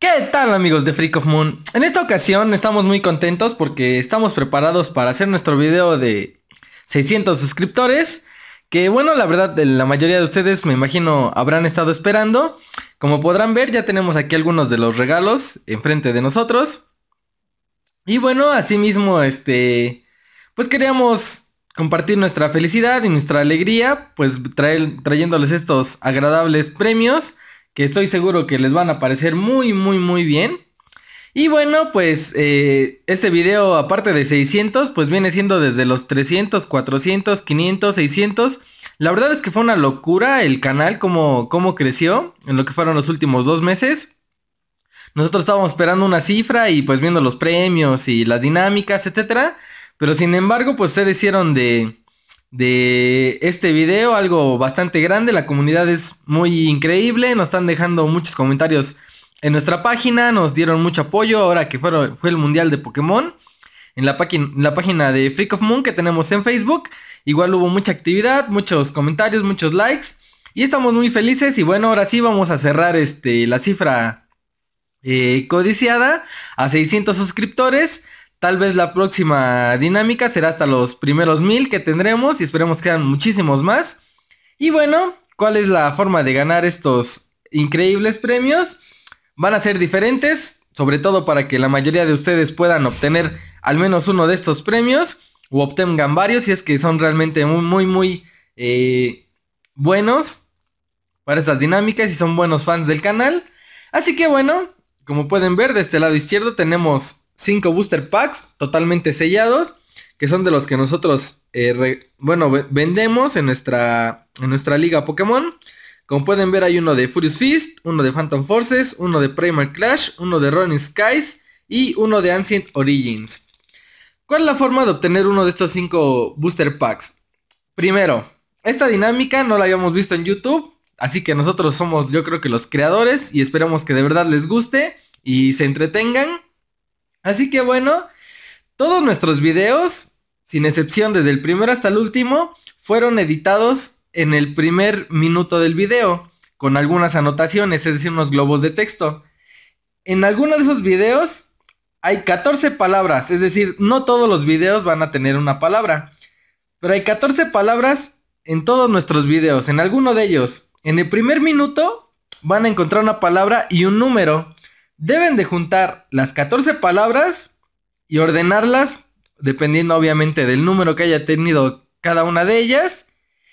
¿Qué tal amigos de Freak of Moon? En esta ocasión estamos muy contentos porque estamos preparados para hacer nuestro video de 600 suscriptores. Que bueno, la verdad, la mayoría de ustedes me imagino habrán estado esperando. Como podrán ver, ya tenemos aquí algunos de los regalos enfrente de nosotros. Y bueno, asimismo, este... Pues queríamos compartir nuestra felicidad y nuestra alegría, pues trayéndoles estos agradables premios que estoy seguro que les van a parecer muy, muy, muy bien. Y bueno, pues eh, este video aparte de 600, pues viene siendo desde los 300, 400, 500, 600. La verdad es que fue una locura el canal, como creció en lo que fueron los últimos dos meses. Nosotros estábamos esperando una cifra y pues viendo los premios y las dinámicas, etcétera. Pero sin embargo, pues ustedes hicieron de, de este video, algo bastante grande, la comunidad es muy increíble, nos están dejando muchos comentarios en nuestra página, nos dieron mucho apoyo ahora que fue el mundial de Pokémon, en la, página de Freak of Moon que tenemos en Facebook, igual hubo mucha actividad, muchos comentarios, muchos likes, y estamos muy felices y bueno, ahora sí vamos a cerrar este, la cifra eh, codiciada a 600 suscriptores. Tal vez la próxima dinámica será hasta los primeros mil que tendremos y esperemos que sean muchísimos más. Y bueno, ¿cuál es la forma de ganar estos increíbles premios? Van a ser diferentes, sobre todo para que la mayoría de ustedes puedan obtener al menos uno de estos premios o obtengan varios si es que son realmente muy, muy, eh, buenos para estas dinámicas y son buenos fans del canal. Así que bueno, como pueden ver, de este lado izquierdo tenemos cinco booster packs totalmente sellados, que son de los que nosotros, eh, bueno, vendemos en nuestra, en nuestra liga Pokémon. Como pueden ver hay uno de Furious Fist, uno de Phantom Forces, uno de Primal Clash, uno de Ronin Skies y uno de Ancient Origins. ¿Cuál es la forma de obtener uno de estos cinco booster packs? Primero, esta dinámica no la habíamos visto en YouTube, así que nosotros somos yo creo que los creadores y esperamos que de verdad les guste y se entretengan Así que bueno, todos nuestros videos, sin excepción desde el primero hasta el último, fueron editados en el primer minuto del video, con algunas anotaciones, es decir, unos globos de texto. En alguno de esos videos hay 14 palabras, es decir, no todos los videos van a tener una palabra, pero hay 14 palabras en todos nuestros videos, en alguno de ellos. En el primer minuto van a encontrar una palabra y un número. Deben de juntar las 14 palabras y ordenarlas dependiendo obviamente del número que haya tenido cada una de ellas.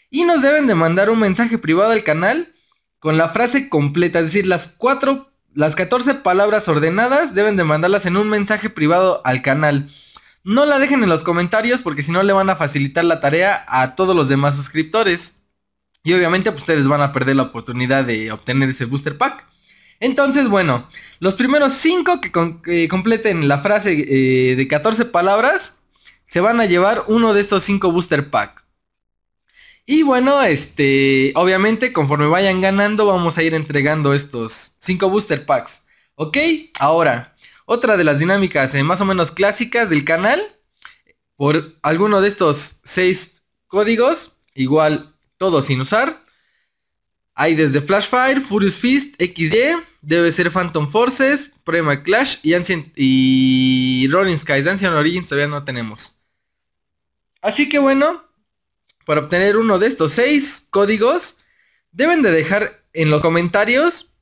Y nos deben de mandar un mensaje privado al canal con la frase completa, es decir, las cuatro, las 14 palabras ordenadas deben de mandarlas en un mensaje privado al canal. No la dejen en los comentarios porque si no le van a facilitar la tarea a todos los demás suscriptores. Y obviamente pues, ustedes van a perder la oportunidad de obtener ese booster pack. Entonces, bueno, los primeros 5 que, completen la frase eh, de 14 palabras se van a llevar uno de estos 5 booster packs. Y bueno, este, obviamente conforme vayan ganando vamos a ir entregando estos 5 booster packs. ¿Ok? Ahora, otra de las dinámicas eh, más o menos clásicas del canal. Por alguno de estos 6 códigos, igual todo sin usar, hay desde Flashfire, Furious Fist, XY, debe ser Phantom Forces, Prima Clash y, Ancient, y Rolling Skies. Ancient Origins todavía no tenemos. Así que bueno, para obtener uno de estos seis códigos, deben de dejar en los comentarios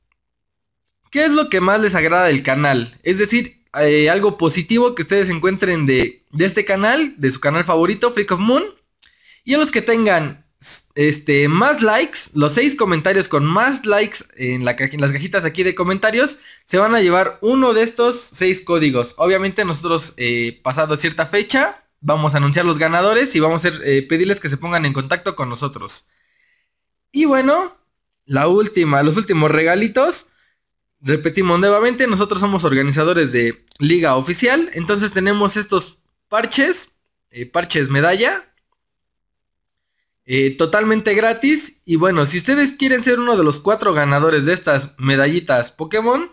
qué es lo que más les agrada del canal. Es decir, eh, algo positivo que ustedes encuentren de, de este canal, de su canal favorito, Freak of Moon. Y a los que tengan este, más likes, los seis comentarios con más likes en, las cajitas aquí de comentarios, se van a llevar uno de estos seis códigos. Obviamente nosotros, eh, pasado cierta fecha, vamos a anunciar los ganadores y vamos a eh, pedirles que se pongan en contacto con nosotros. Y bueno, la última, los últimos regalitos. Repetimos nuevamente, nosotros somos organizadores de Liga Oficial, entonces tenemos estos parches, eh, parches medalla, eh, totalmente gratis. Y bueno, si ustedes quieren ser uno de los cuatro ganadores de estas medallitas Pokémon,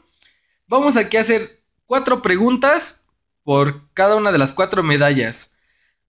vamos aquí a hacer cuatro preguntas por cada una de las cuatro medallas.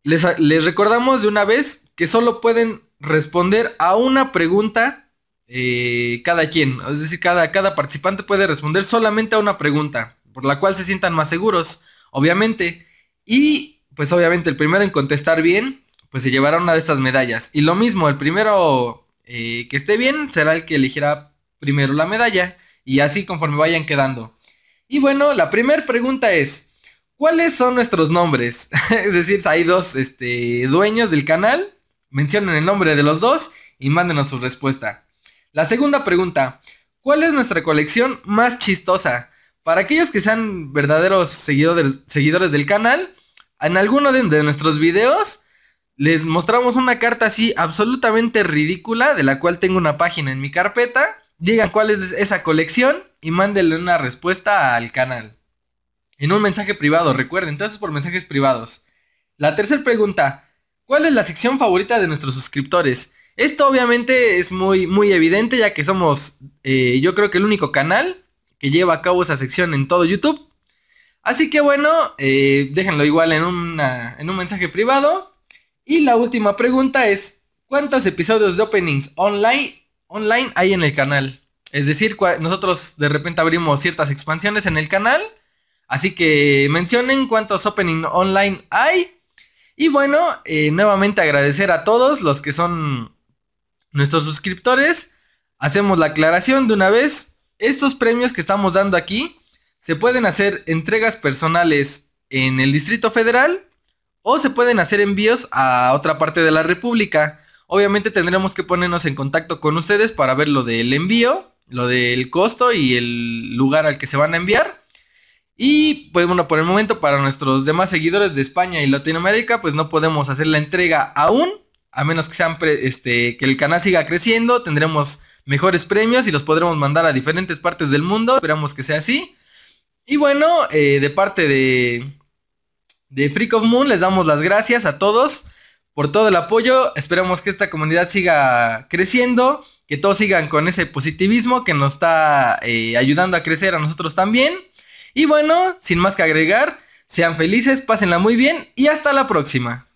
Les, recordamos de una vez que solo pueden responder a una pregunta eh, cada quien. Es decir, cada, cada participante puede responder solamente a una pregunta, por la cual se sientan más seguros, obviamente. Y pues obviamente el primero en contestar bien pues se llevará una de estas medallas. Y lo mismo, el primero eh, que esté bien será el que eligiera primero la medalla. Y así conforme vayan quedando. Y bueno, la primera pregunta es, ¿cuáles son nuestros nombres? es decir, hay dos este, dueños del canal. Mencionen el nombre de los dos y mándenos su respuesta. La segunda pregunta, ¿cuál es nuestra colección más chistosa? Para aquellos que sean verdaderos seguidores, seguidores del canal, en alguno de nuestros videos les mostramos una carta así absolutamente ridícula, de la cual tengo una página en mi carpeta. Digan cuál es esa colección y mándenle una respuesta al canal. En un mensaje privado, recuerden, entonces por mensajes privados. La tercera pregunta, ¿cuál es la sección favorita de nuestros suscriptores? Esto obviamente es muy, muy evidente ya que somos, eh, yo creo que el único canal que lleva a cabo esa sección en todo YouTube. Así que bueno, eh, déjenlo igual en, en un mensaje privado y la última pregunta es, ¿cuántos episodios de openings online, online hay en el canal? Es decir, nosotros de repente abrimos ciertas expansiones en el canal. Así que mencionen cuántos opening online hay. Y bueno, eh, nuevamente agradecer a todos los que son nuestros suscriptores. Hacemos la aclaración de una vez. Estos premios que estamos dando aquí se pueden hacer entregas personales en el Distrito Federal o se pueden hacer envíos a otra parte de la República. Obviamente tendremos que ponernos en contacto con ustedes para ver lo del envío, lo del costo y el lugar al que se van a enviar. Y pues bueno, por el momento para nuestros demás seguidores de España y Latinoamérica, pues no podemos hacer la entrega aún, a menos que, sean este, que el canal siga creciendo, tendremos mejores premios y los podremos mandar a diferentes partes del mundo, esperamos que sea así. Y bueno, eh, de parte de, de Freak of Moon. Les damos las gracias a todos por todo el apoyo. Esperamos que esta comunidad siga creciendo, que todos sigan con ese positivismo que nos está eh, ayudando a crecer a nosotros también. Y bueno, sin más que agregar, sean felices, pásenla muy bien y hasta la próxima.